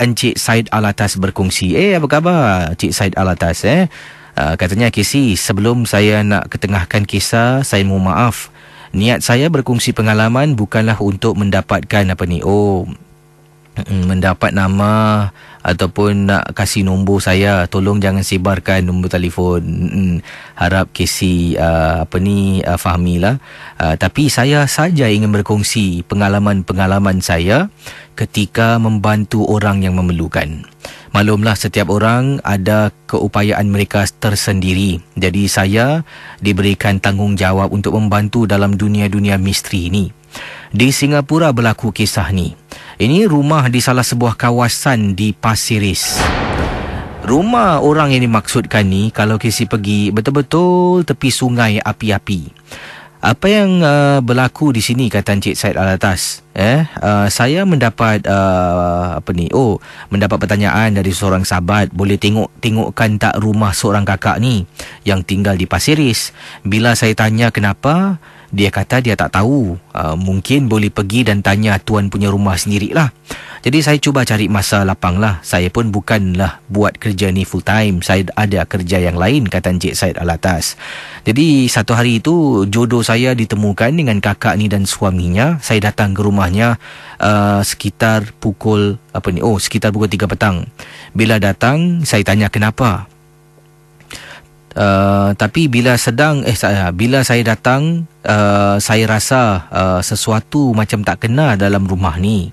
Encik Said Alatas berkongsi. Eh, apa khabar Encik Said Alatas eh? Uh, katanya KC, sebelum saya nak ketengahkan kisah, saya mohon maaf. Niat saya berkongsi pengalaman bukanlah untuk mendapatkan apa ni. Oh, Mm, mendapat nama ataupun nak kasih nombor saya tolong jangan sebarkan nombor telefon mm, harap kesi uh, apa ni uh, fahamilah uh, tapi saya saja ingin berkongsi pengalaman-pengalaman saya ketika membantu orang yang memerlukan maklumlah setiap orang ada keupayaan mereka tersendiri jadi saya diberikan tanggungjawab untuk membantu dalam dunia-dunia misteri ini di Singapura berlaku kisah ni ini rumah di salah sebuah kawasan di Pasir Ris. Rumah orang yang dimaksudkan ni kalau kisi pergi betul-betul tepi sungai api-api. Apa yang uh, berlaku di sini kata Encik Said Alatas? Eh, uh, saya mendapat uh, apa ni? Oh, mendapat pertanyaan dari seorang sahabat, boleh tengok tengokkan tak rumah seorang kakak ni yang tinggal di Pasir Ris? Bila saya tanya kenapa, dia kata dia tak tahu uh, mungkin boleh pergi dan tanya tuan punya rumah sendirilah jadi saya cuba cari masa lapang lah saya pun bukanlah buat kerja ni full time saya ada kerja yang lain kata Encik Syed Alatas jadi satu hari itu jodoh saya ditemukan dengan kakak ni dan suaminya saya datang ke rumahnya uh, sekitar pukul apa ni oh sekitar pukul 3 petang bila datang saya tanya kenapa Uh, tapi bila sedang eh saya ha, bila saya datang uh, saya rasa uh, sesuatu macam tak kena dalam rumah ni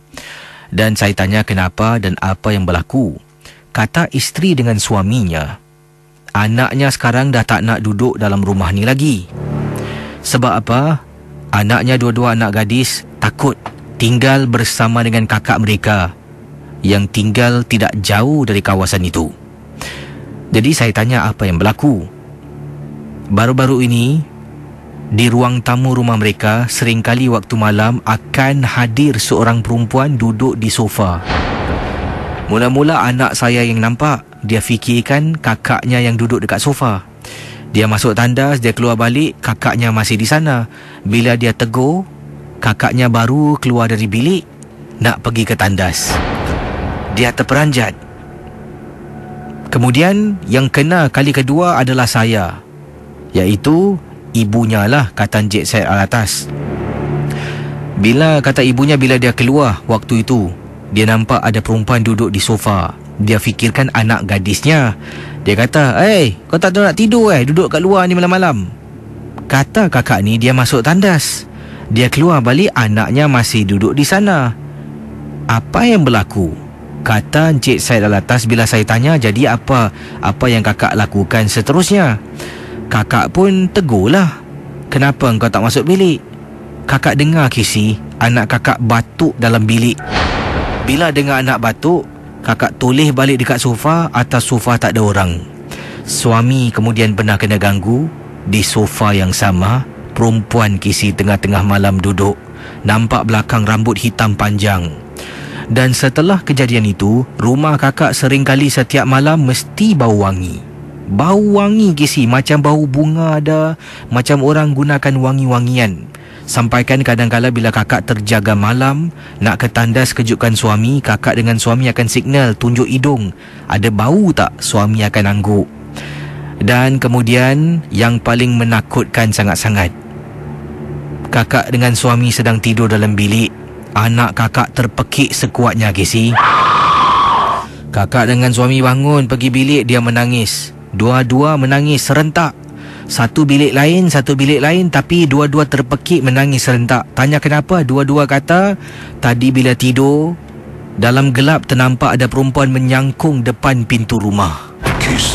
dan saya tanya kenapa dan apa yang berlaku kata isteri dengan suaminya anaknya sekarang dah tak nak duduk dalam rumah ni lagi sebab apa anaknya dua-dua anak gadis takut tinggal bersama dengan kakak mereka yang tinggal tidak jauh dari kawasan itu jadi saya tanya apa yang berlaku. Baru-baru ini, di ruang tamu rumah mereka, seringkali waktu malam akan hadir seorang perempuan duduk di sofa. Mula-mula anak saya yang nampak, dia fikirkan kakaknya yang duduk dekat sofa. Dia masuk tandas, dia keluar balik, kakaknya masih di sana. Bila dia tegur, kakaknya baru keluar dari bilik nak pergi ke tandas. Dia terperanjat. Kemudian yang kena kali kedua adalah saya Iaitu ibunya lah kata Encik Syed Al Atas Bila kata ibunya bila dia keluar waktu itu Dia nampak ada perempuan duduk di sofa Dia fikirkan anak gadisnya Dia kata Eh hey, kau tak ada nak tidur eh duduk kat luar ni malam-malam Kata kakak ni dia masuk tandas Dia keluar balik anaknya masih duduk di sana Apa yang berlaku? kata Encik Said atas bila saya tanya jadi apa apa yang kakak lakukan seterusnya. Kakak pun tegurlah. Kenapa engkau tak masuk bilik? Kakak dengar kisi anak kakak batuk dalam bilik. Bila dengar anak batuk, kakak toleh balik dekat sofa atas sofa tak ada orang. Suami kemudian pernah kena ganggu di sofa yang sama perempuan kisi tengah-tengah malam duduk nampak belakang rambut hitam panjang dan setelah kejadian itu, rumah kakak sering kali setiap malam mesti bau wangi. Bau wangi gisi macam bau bunga ada, macam orang gunakan wangi-wangian. Sampaikan kadang-kala bila kakak terjaga malam, nak ke tandas kejutkan suami, kakak dengan suami akan signal tunjuk hidung. Ada bau tak suami akan angguk. Dan kemudian yang paling menakutkan sangat-sangat. Kakak dengan suami sedang tidur dalam bilik Anak kakak terpekik sekuatnya, Gisi. Kakak dengan suami bangun pergi bilik dia menangis. Dua-dua menangis serentak. Satu bilik lain, satu bilik lain tapi dua-dua terpekik menangis serentak. Tanya kenapa? Dua-dua kata, tadi bila tidur, dalam gelap ternampak ada perempuan menyangkung depan pintu rumah. Kisah.